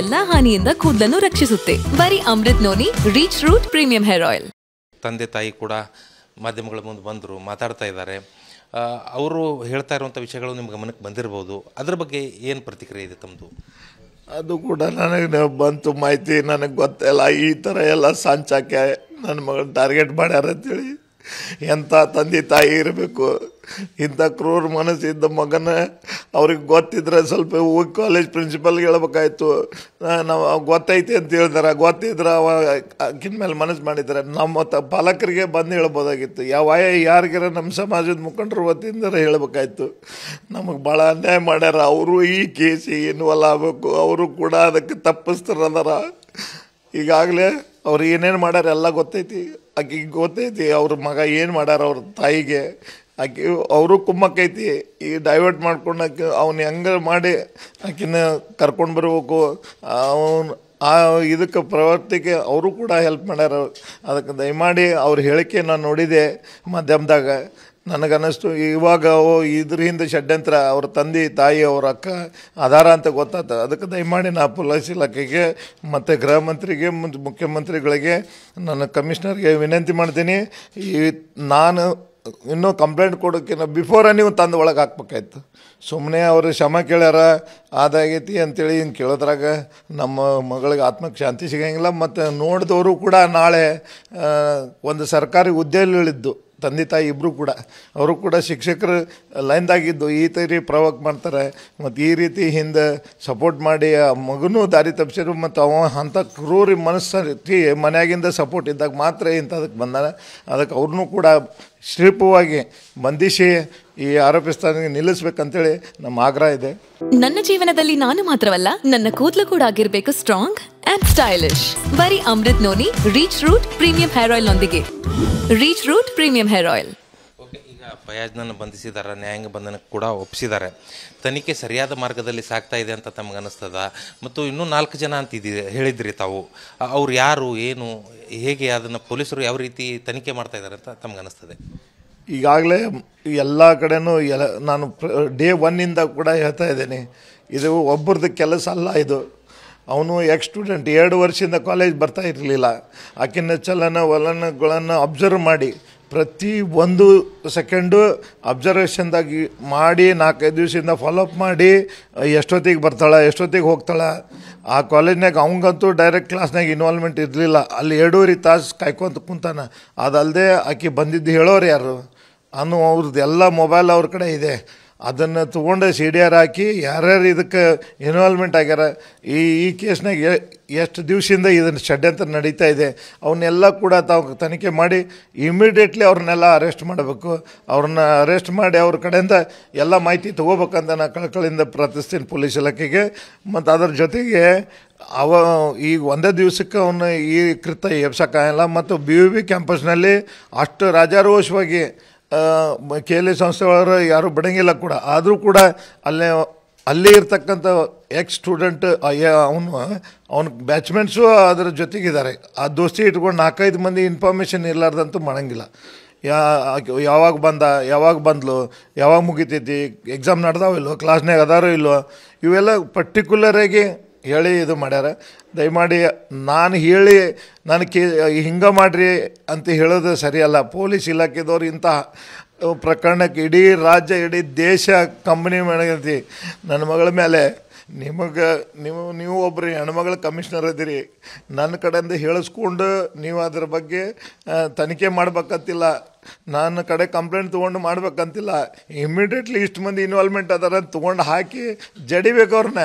ಎಲ್ಲಾ ಹಾನಿಯಿಂದ ಕೂದಲನ್ನು ರಕ್ಷಿಸುತ್ತೆ ಬರೀ Amrut noni reach root premium hair oil ತಂದೆ ತಾಯಿ ಕೂಡ ಮಾಧ್ಯಮಗಳ ಮುಂದೆ ಬಂದರು ಮಾತಾಡ್ತಾ ಇದ್ದಾರೆ ಅವರು ಹೇಳ್ತಾ ಇರುವಂಥ ವಿಷಯಗಳು ನಿಮ್ಮ ಗಮನಕ್ಕೆ ಬಂದಿರಬಹುದು ಅದ್ರ ಬಗ್ಗೆ ಏನು ಪ್ರತಿಕ್ರಿಯೆ ಇದೆ ತಮ್ಮದು ಅದು ಕೂಡ ನನಗೆ ಬಂತು ಮಾಹಿತಿ ನನಗೆ ಗೊತ್ತಿಲ್ಲ ಈ ಥರ ಎಲ್ಲ ಸಂಚಾಕೆ ನನ್ನ ಮಗಳು ಟಾರ್ಗೆಟ್ ಮಾಡ್ಯಾರ ಅಂತೇಳಿ ಎಂಥ ತಂದೆ ತಾಯಿ ಇರಬೇಕು ಇಂಥ ಕ್ರೂರ ಮನಸ್ಸಿದ್ದ ಮಗನ ಅವ್ರಿಗೆ ಗೊತ್ತಿದ್ರೆ ಸ್ವಲ್ಪ ಹೋಗಿ ಕಾಲೇಜ್ ಪ್ರಿನ್ಸಿಪಲ್ಗೆ ಹೇಳ್ಬೇಕಾಯ್ತು ನಾವು ಗೊತ್ತೈತಿ ಅಂತ ಹೇಳಿದಾರೆ ಗೊತ್ತಿದ್ರೆ ಅವ ಅಕ್ಕಿನ ಮೇಲೆ ಮನಸ್ಸು ಮಾಡಿದ್ದಾರೆ ನಮ್ಮ ತ ಪಾಲಕರಿಗೆ ಬಂದು ಹೇಳ್ಬೋದಾಗಿತ್ತು ಯಾವ ಯಾರಿಗಾರ ನಮ್ಮ ಸಮಾಜದ ಮುಖಂಡರು ವತಿಯಿಂದ ಹೇಳ್ಬೇಕಾಯ್ತು ನಮಗೆ ಭಾಳ ಅನ್ಯಾಯ ಮಾಡ್ಯಾರ ಅವರು ಈ ಕೇಸ್ ಇನ್ವಾಲ್ವ್ ಆಗಬೇಕು ಅವರು ಕೂಡ ಅದಕ್ಕೆ ತಪ್ಪಿಸ್ತಾರದಾರ ಈಗಾಗಲೇ ಅವ್ರು ಏನೇನು ಮಾಡ್ಯಾರ ಎಲ್ಲ ಗೊತ್ತೈತಿ ಅಕ್ಕಿಗೆ ಗೊತ್ತೈತಿ ಅವ್ರ ಮಗ ಏನು ಮಾಡ್ಯಾರ ಅವ್ರ ತಾಯಿಗೆ ಆಕೆ ಅವರು ಕುಮ್ಮಕ್ಕೈತಿ ಈ ಡೈವರ್ಟ್ ಮಾಡ್ಕೊಂಡು ಆಕೆ ಅವನು ಹೆಂಗೆ ಮಾಡಿ ಆಕಿನ ಕರ್ಕೊಂಡು ಬರ್ಬೇಕು ಅವನು ಆ ಇದಕ್ಕೆ ಪ್ರವೃತ್ತಿಗೆ ಅವರು ಕೂಡ ಹೆಲ್ಪ್ ಮಾಡ್ಯಾರ ಅದಕ್ಕೆ ದಯಮಾಡಿ ಅವ್ರ ಹೇಳಿಕೆ ನಾನು ನೋಡಿದೆ ಮಾಧ್ಯಮದಾಗ ನನಗನ್ನಿಸ್ತು ಇವಾಗ ಇದ್ರ ಹಿಂದೆ ಷಡ್ಯಂತ್ರ ಅವ್ರ ತಂದೆ ತಾಯಿ ಅವ್ರ ಅಕ್ಕ ಆಧಾರ ಅಂತ ಗೊತ್ತಾಗ್ತದೆ ಅದಕ್ಕೆ ದಯಮಾಡಿ ನಾ ಪೊಲೀಸ್ ಇಲಾಖೆಗೆ ಮತ್ತು ಗೃಹ ಮಂತ್ರಿಗೆ ಮುಖ್ಯಮಂತ್ರಿಗಳಿಗೆ ನನ್ನ ಕಮಿಷನರ್ಗೆ ವಿನಂತಿ ಮಾಡ್ತೀನಿ ಈ ನಾನು ಇನ್ನೂ ಕಂಪ್ಲೇಂಟ್ ಕೊಡೋಕ್ಕಿನ್ನ ಬಿಫೋರ ನೀವು ತಂದು ಒಳಗೆ ಹಾಕ್ಬೇಕಾಯ್ತು ಸುಮ್ಮನೆ ಅವರು ಶ್ರಮ ಕೇಳ್ಯಾರ ಅದಾಗೈತಿ ಅಂತೇಳಿ ಹಿಂಗೆ ಕೇಳೋದ್ರಾಗ ನಮ್ಮ ಮಗಳಿಗೆ ಆತ್ಮಕ್ಕೆ ಶಾಂತಿ ಸಿಗೋಂಗಿಲ್ಲ ಮತ್ತು ನೋಡಿದವರು ಕೂಡ ನಾಳೆ ಒಂದು ಸರ್ಕಾರಿ ಹುದ್ದೆಯಲ್ಲಿ ಇಳಿದ್ದು ತಂದೆ ತಾಯಿ ಇಬ್ಬರು ಕೂಡ ಅವರು ಕೂಡ ಶಿಕ್ಷಕರು ಲೈನ್ದಾಗಿದ್ದು ಈ ರೀತಿ ಪ್ರವಾಕ್ ಮಾಡ್ತಾರೆ ಮತ್ತು ಈ ರೀತಿ ಹಿಂದೆ ಸಪೋರ್ಟ್ ಮಾಡಿ ಆ ಮಗನೂ ದಾರಿ ತಪ್ಪಿಸಿರು ಮತ್ತು ಅವ ಅಂಥ ಕ್ರೂರಿ ಮನಸ್ಸು ಮನೆಯಾಗಿಂದ ಸಪೋರ್ಟ್ ಇದ್ದಾಗ ಮಾತ್ರ ಇಂಥದಕ್ಕೆ ಬಂದಾನೆ ಅದಕ್ಕೆ ಅವ್ರನ್ನೂ ಕೂಡ ಶ್ರೀಪವಾಗಿ ಬಂಧಿಸಿ ಈ ಆರೋಪಿ ಸ್ಥಾನಕ್ಕೆ ನಿಲ್ಲಿಸ್ಬೇಕಂತೇಳಿ ನಮ್ಮ ಆಗ್ರಹ ಇದೆ ನನ್ನ ಜೀವನದಲ್ಲಿ ನಾನು ಮಾತ್ರವಲ್ಲ ನನ್ನ ಕೂದಲು ಕೂಡ ಆಗಿರ್ಬೇಕು ಸ್ಟ್ರಾಂಗ್ ಅಂಡ್ ಸ್ಟೈಲಿಶ್ ಬರೀ Amrut noni reach root premium hair oil ನೊಂದಿಗೆ reach root premium hair oil ಫಯಾಜ್ನನ್ನು ಬಂಧಿಸಿದಾರ ನ್ಯಾಯಾಂಗ ಬಂಧನ ಕೂಡ ಒಪ್ಪಿಸಿದ್ದಾರೆ ತನಿಖೆ ಸರಿಯಾದ ಮಾರ್ಗದಲ್ಲಿ ಸಾಗ್ತಾ ಇದೆ ಅಂತ ತಮಗೆ ಅನ್ನಿಸ್ತದ ಮತ್ತು ಇನ್ನೂ ನಾಲ್ಕು ಜನ ಅಂತ ಅಂತಿದ್ದೀ ಹೇಳಿದ್ರಿ ತಾವು ಅವ್ರು ಯಾರು ಏನು ಹೇಗೆ ಅದನ್ನು ಪೊಲೀಸರು ಯಾವ ರೀತಿ ತನಿಖೆ ಮಾಡ್ತಾ ಇದ್ದಾರೆ ಅಂತ ತಮಗೆ ಅನ್ನಿಸ್ತದೆ ಈಗಾಗಲೇ ಎಲ್ಲ ಕಡೆನೂ ಎಲ್ಲ ನಾನು ಡೇ ಒನ್ನಿಂದ ಕೂಡ ಹೇಳ್ತಾ ಇದ್ದೀನಿ ಇದು ಒಬ್ಬರದ್ದು ಕೆಲಸ ಅಲ್ಲ ಇದು ಅವನು ಎಕ್ಸ್ ಸ್ಟೂಡೆಂಟ್ ಎರಡು ವರ್ಷದಿಂದ ಕಾಲೇಜ್ ಬರ್ತಾ ಇರಲಿಲ್ಲ ಆಕಿನ ಚಲನ ವಲನಗಳನ್ನು ಅಬ್ಸರ್ವ್ ಮಾಡಿ ಪ್ರತಿ ಒಂದು ಸೆಕೆಂಡು ಅಬ್ಸರ್ವೇಷನ್ದಾಗಿ ಮಾಡಿ ನಾಲ್ಕೈದು ದಿವಸದಿಂದ ಫಾಲೋಅಪ್ ಮಾಡಿ ಎಷ್ಟೊತ್ತಿಗೆ ಬರ್ತಾಳೆ ಎಷ್ಟೊತ್ತಿಗೆ ಹೋಗ್ತಾಳೆ ಆ ಕಾಲೇಜ್ನಾಗ ಅವಂಗಂತೂ ಡೈರೆಕ್ಟ್ ಕ್ಲಾಸ್ನಾಗ ಇನ್ವಾಲ್ವ್ಮೆಂಟ್ ಇರಲಿಲ್ಲ ಅಲ್ಲಿ ಎರಡೂವರೆ ತಾಸು ಕಾಯ್ಕೊಂತ ಕುಂತಾನೆ ಅದಲ್ಲದೆ ಆಕೆ ಬಂದಿದ್ದು ಹೇಳೋರು ಯಾರು ಅನ್ನೋ ಅವ್ರದ್ದು ಎಲ್ಲ ಮೊಬೈಲ್ ಅವ್ರ ಕಡೆ ಇದೆ ಅದನ್ನು ತೊಗೊಂಡು ಸಿ ಡಿ ಆರ್ ಹಾಕಿ ಯಾರ್ಯಾರು ಇದಕ್ಕೆ ಇನ್ವಾಲ್ವ್ಮೆಂಟ್ ಆಗ್ಯಾರ ಈ ಈ ಕೇಸ್ನಾಗ ಎಷ್ಟು ದಿವಸದಿಂದ ಇದನ್ನು ಷಡ್ಯಂತ್ರ ನಡೀತಾ ಇದೆ ಅವನ್ನೆಲ್ಲ ಕೂಡ ತಾವು ತನಿಖೆ ಮಾಡಿ ಇಮಿಡಿಯೇಟ್ಲಿ ಅವ್ರನ್ನೆಲ್ಲ ಅರೆಸ್ಟ್ ಮಾಡಬೇಕು ಅವ್ರನ್ನ ಅರೆಸ್ಟ್ ಮಾಡಿ ಅವ್ರ ಕಡೆಯಿಂದ ಎಲ್ಲ ಮಾಹಿತಿ ತೊಗೋಬೇಕಂತ ನಾನು ಕಳ್ಕಳಿಂದ ಪ್ರಾರ್ಥಿಸ್ತೀನಿ ಪೊಲೀಸ್ ಇಲಾಖೆಗೆ ಮತ್ತು ಅದರ ಜೊತೆಗೆ ಅವ ಈಗ ಒಂದೇ ದಿವಸಕ್ಕೆ ಅವನು ಈ ಕೃತ್ಯ ಎಬ್ಸಕ್ಕಾಗಲ್ಲ ಮತ್ತು ಬಿ ಯು ಬಿ ಕ್ಯಾಂಪಸ್ನಲ್ಲಿ ಅಷ್ಟು ರಾಜಾರೋಷವಾಗಿ ಕೆ ಎಲ್ ಎ ಸಂಸ್ಥೆಯವರು ಯಾರೂ ಬಿಡೋಂಗಿಲ್ಲ ಕೂಡ ಆದರೂ ಕೂಡ ಅಲ್ಲೇ ಅಲ್ಲೇ ಇರ್ತಕ್ಕಂಥ ಎಕ್ಸ್ ಸ್ಟೂಡೆಂಟ್ ಅವನು ಅವನ ಬ್ಯಾಚ್ಮೆಂಟ್ಸು ಅದರ ಜೊತೆಗಿದ್ದಾರೆ ಆ ದೋಸ್ತಿ ಇಟ್ಕೊಂಡು ನಾಲ್ಕೈದು ಮಂದಿ ಇನ್ಫಾರ್ಮೇಷನ್ ಇರಲಾರ್ದಂತೂ ಮಾಡೋಂಗಿಲ್ಲ ಯಾವಾಗ ಬಂದ ಯಾವಾಗ ಬಂದ್ಲು ಯಾವಾಗ ಮುಗಿತೈತಿ ಎಕ್ಸಾಮ್ ನಡೆದಾವ ಇಲ್ವೋ ಕ್ಲಾಸ್ನಾಗ ಅದಾರೋ ಇಲ್ವೋ ಇವೆಲ್ಲ ಪರ್ಟಿಕ್ಯುಲರಾಗಿ ಹೇಳಿ ಇದು ಮಾಡ್ಯಾರ ದಯಮಾಡಿ ನಾನು ಹೇಳಿ ನಾನು ಕೇ ಹಿಂಗೆ ಮಾಡಿರಿ ಅಂತ ಹೇಳೋದು ಸರಿಯಲ್ಲ ಪೊಲೀಸ್ ಇಲಾಖೆದವ್ರು ಇಂತಹ ಪ್ರಕರಣಕ್ಕೆ ಇಡೀ ರಾಜ್ಯ ಇಡೀ ದೇಶ ಕಂಪ್ನಿ ಮಾಡೈತಿ ನನ್ನ ಮಗಳ ಮೇಲೆ ನಿಮಗೆ ನೀವು ನೀವು ಒಬ್ಬರು ಹೆಣ್ಮಗಳ ಕಮಿಷನರ್ ಇದ್ದೀರಿ ನನ್ನ ಕಡೆಯಿಂದ ಹೇಳಿಸ್ಕೊಂಡು ನೀವು ಅದ್ರ ಬಗ್ಗೆ ತನಿಖೆ ಮಾಡ್ಬೇಕಂತಿಲ್ಲ ನನ್ನ ಕಡೆ ಕಂಪ್ಲೇಂಟ್ ತೊಗೊಂಡು ಮಾಡ್ಬೇಕಂತಿಲ್ಲ ಇಮ್ಮಿಡಿಯೇಟ್ಲಿ ಇಷ್ಟು ಮಂದಿ ಇನ್ವಾಲ್ವ್ಮೆಂಟ್ ಅದಾರ ತೊಗೊಂಡು ಹಾಕಿ ಜಡಿಬೇಕು ಅವ್ರನ್ನ